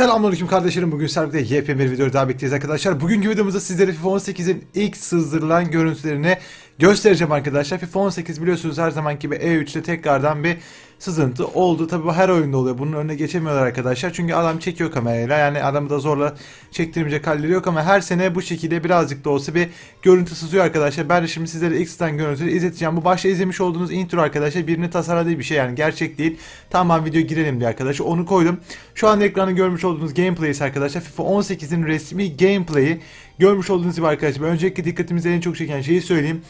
Selamünaleyküm kardeşlerim. Bugün Serpil'de yepyeni bir videoya daha bekliyoruz arkadaşlar. Bugünkü videomuzda sizlere FIFA 18'in ilk sızdırılan görüntülerini göstereceğim arkadaşlar. FIFA 18 biliyorsunuz her zamanki gibi E3'te tekrardan bir sızıntı oldu. tabii bu her oyunda oluyor. Bunun önüne geçemiyorlar arkadaşlar. Çünkü adam çekiyor kamerayla. Yani adamı da zorla çektirmeyecek halleri yok ama her sene bu şekilde birazcık da olsa bir görüntü sızıyor arkadaşlar. Ben de şimdi sizlere ekstradan görüntüleri izleteceğim. Bu başta izlemiş olduğunuz intro arkadaşlar birini tasarladığı bir şey. Yani gerçek değil. Tamam video girelim diye arkadaşlar. Onu koydum. Şu an ekranı görmüş olduğunuz gameplay ise arkadaşlar FIFA 18'in resmi gameplay'i. Görmüş olduğunuz gibi arkadaşlar. Öncelikle dikkatimizi en çok çeken şeyi söyleyeyim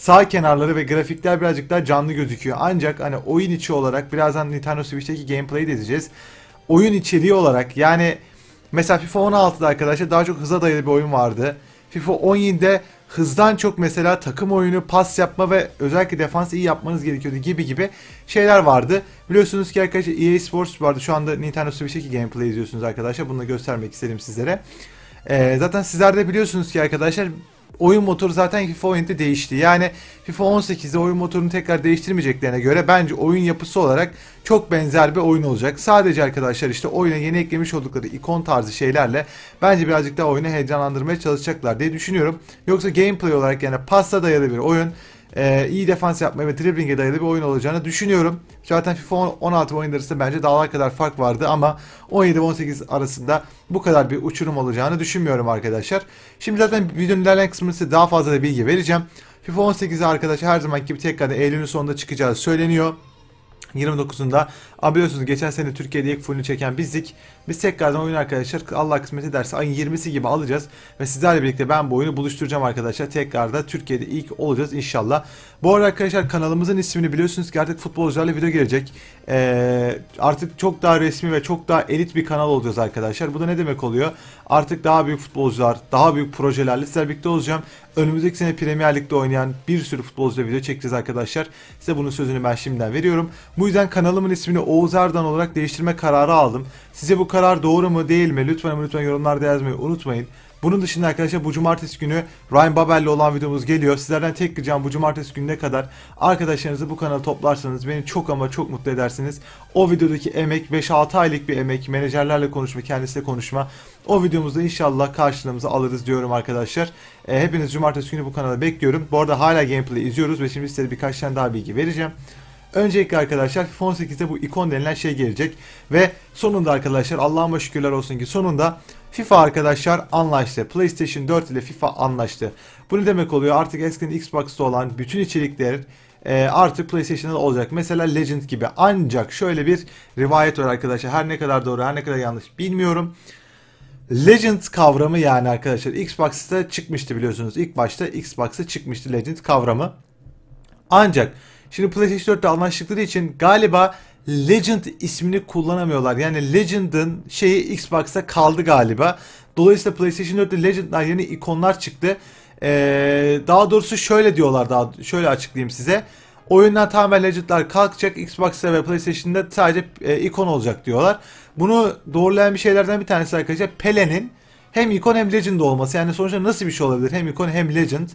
sağ kenarları ve grafikler birazcık daha canlı gözüküyor. Ancak hani oyun içi olarak birazdan Nintendo Switch'teki gameplay'i de edeceğiz. Oyun içeriği olarak yani mesela FIFA 16'da arkadaşlar daha çok hıza dayalı bir oyun vardı. FIFA 17'de hızdan çok mesela takım oyunu, pas yapma ve özellikle defans iyi yapmanız gerekiyordu gibi gibi şeyler vardı. Biliyorsunuz ki arkadaşlar EA Sports vardı. Şu anda Nintendo Switch'teki gameplay izliyorsunuz arkadaşlar. Bunu da göstermek istedim sizlere. Ee, zaten sizler de biliyorsunuz ki arkadaşlar oyun motoru zaten FIFA 17'de değişti. Yani FIFA 18'de oyun motorunu tekrar değiştirmeyeceklerine göre bence oyun yapısı olarak çok benzer bir oyun olacak. Sadece arkadaşlar işte oyuna yeni eklemiş oldukları ikon tarzı şeylerle bence birazcık daha oyunu heyecanlandırmaya çalışacaklar diye düşünüyorum. Yoksa gameplay olarak yani pasta dayalı bir oyun e, iyi defans yapmaya ve driblinge dayalı bir oyun olacağını düşünüyorum. Zaten FIFA 16 oyunları arasında bence dağlar kadar fark vardı ama 17-18 arasında bu kadar bir uçurum olacağını düşünmüyorum arkadaşlar. Şimdi zaten videonun ilerleyen kısmında size daha fazla da bilgi vereceğim. FIFA 18'e arkadaşlar her zamanki gibi tekrar Eylül'ün sonunda çıkacağı söyleniyor. 29'unda biliyorsunuz geçen sene Türkiye'de ilk fullünü çeken bizdik. Biz tekrardan oyun arkadaşlar Allah kısmet ederse ayın 20'si gibi alacağız. Ve sizlerle birlikte ben bu oyunu buluşturacağım arkadaşlar. Tekrarda Türkiye'de ilk olacağız inşallah. Bu arada arkadaşlar kanalımızın ismini biliyorsunuz ki artık futbolcularla video gelecek. Ee, artık çok daha resmi ve çok daha elit bir kanal olacağız arkadaşlar. Bu da ne demek oluyor? Artık daha büyük futbolcular, daha büyük projelerle sizlerle birlikte olacağım. Önümüzdeki sene Premier Lig'de oynayan bir sürü futbolcuyla video çekeceğiz arkadaşlar. Size bunun sözünü ben şimdiden veriyorum. Bu yüzden kanalımın ismini Oğuz Erdan olarak değiştirme kararı aldım. Size bu karar doğru mu değil mi? Lütfen lütfen yorumlarda yazmayı unutmayın. Bunun dışında arkadaşlar bu cumartesi günü Ryan Babel'le olan videomuz geliyor. Sizlerden tek ricam bu cumartesi gününe kadar arkadaşlarınızı bu kanala toplarsanız beni çok ama çok mutlu edersiniz. O videodaki emek 5-6 aylık bir emek menajerlerle konuşma kendisiyle konuşma o videomuzda inşallah karşılığımızı alırız diyorum arkadaşlar. E, hepiniz cumartesi günü bu kanala bekliyorum. Bu arada hala gameplay izliyoruz ve şimdi size birkaç tane daha bilgi vereceğim. Öncelikle arkadaşlar Fon 18'de bu ikon denilen şey gelecek ve sonunda arkadaşlar Allah'ıma şükürler olsun ki sonunda FIFA arkadaşlar anlaştı. PlayStation 4 ile FIFA anlaştı. Bu ne demek oluyor? Artık eskiden Xbox'ta olan bütün içerikler e, artık PlayStation'da da olacak. Mesela Legend gibi. Ancak şöyle bir rivayet var arkadaşlar. Her ne kadar doğru her ne kadar yanlış bilmiyorum. Legend kavramı yani arkadaşlar Xbox'ta çıkmıştı biliyorsunuz. İlk başta Xbox'ta çıkmıştı Legend kavramı. Ancak şimdi PlayStation 4'te anlaştıkları için galiba Legend ismini kullanamıyorlar. Yani Legend'ın şeyi Xbox'ta kaldı galiba. Dolayısıyla PlayStation 4'te Legend'dan yeni ikonlar çıktı. Ee, daha doğrusu şöyle diyorlar daha şöyle açıklayayım size. Oyundan tamamen Legend'lar kalkacak. Xbox'ta ve PlayStation'da sadece e, ikon olacak diyorlar. Bunu doğrulayan bir şeylerden bir tanesi arkadaşlar Pelen'in hem ikon hem legend olması. Yani sonuçta nasıl bir şey olabilir? Hem ikon hem legend.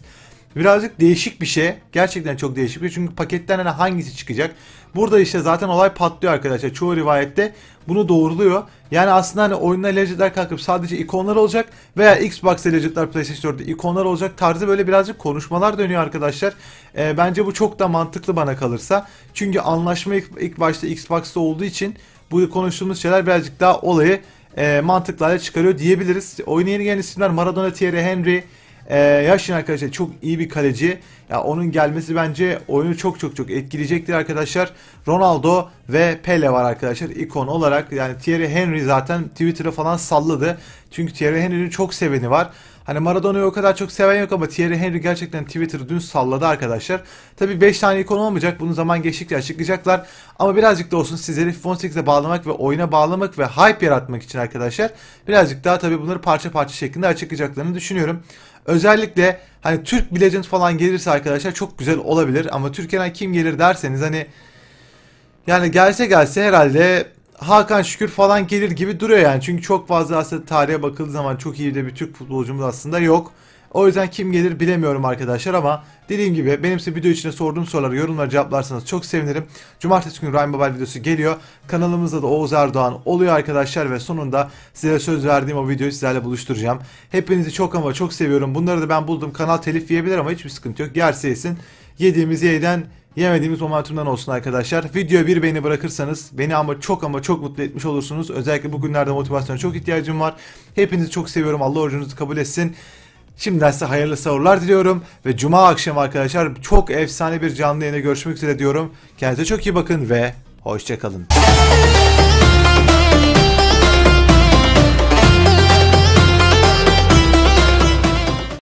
Birazcık değişik bir şey. Gerçekten çok değişik bir şey. Çünkü paketten hani hangisi çıkacak? Burada işte zaten olay patlıyor arkadaşlar. Çoğu rivayette bunu doğruluyor. Yani aslında hani oyunda Legend'ler kalkıp sadece ikonlar olacak veya Xbox Legend'ler PlayStation 4'te ikonlar olacak tarzı böyle birazcık konuşmalar dönüyor arkadaşlar. Ee, bence bu çok da mantıklı bana kalırsa. Çünkü anlaşma ilk, ilk başta Xbox'ta olduğu için bu konuştuğumuz şeyler birazcık daha olayı e, mantıklarla çıkarıyor diyebiliriz. Oyuna yeni gelen isimler Maradona, Thierry Henry, ee, Yashin arkadaşlar çok iyi bir kaleci. Ya onun gelmesi bence oyunu çok çok çok etkileyecektir arkadaşlar. Ronaldo ve Pele var arkadaşlar ikon olarak. Yani Thierry Henry zaten Twitter'a falan salladı. Çünkü Thierry Henry'nin çok seveni var. Hani Maradona'yı o kadar çok seven yok ama Thierry Henry gerçekten Twitter'ı dün salladı arkadaşlar. Tabii 5 tane ikon olmayacak. Bunu zaman geçtikçe açıklayacaklar. Ama birazcık da olsun sizleri FIFA 18'e bağlamak ve oyuna bağlamak ve hype yaratmak için arkadaşlar birazcık daha tabii bunları parça parça şeklinde açıklayacaklarını düşünüyorum. Özellikle hani Türk Legend falan gelirse arkadaşlar çok güzel olabilir. Ama Türkiye'den kim gelir derseniz hani yani gelse gelse herhalde Hakan Şükür falan gelir gibi duruyor yani. Çünkü çok fazla aslında tarihe bakıldığı zaman çok iyi de bir Türk futbolcumuz aslında yok. O yüzden kim gelir bilemiyorum arkadaşlar ama dediğim gibi benim size video içinde sorduğum soruları yorumlara cevaplarsanız çok sevinirim. Cumartesi günü Ryan Babel videosu geliyor. Kanalımızda da Oğuz Erdoğan oluyor arkadaşlar ve sonunda size söz verdiğim o videoyu sizlerle buluşturacağım. Hepinizi çok ama çok seviyorum. Bunları da ben buldum. Kanal telif yiyebilir ama hiçbir sıkıntı yok. Yerse yesin. Yediğimiz yeyden Yemediğimiz o matumdan olsun arkadaşlar. Videoya bir beğeni bırakırsanız beni ama çok ama çok mutlu etmiş olursunuz. Özellikle bugünlerde motivasyona çok ihtiyacım var. Hepinizi çok seviyorum. Allah orucunuzu kabul etsin. Şimdiden size hayırlı sahurlar diliyorum. Ve cuma akşamı arkadaşlar çok efsane bir canlı yayına görüşmek üzere diyorum. Kendinize çok iyi bakın ve hoşçakalın.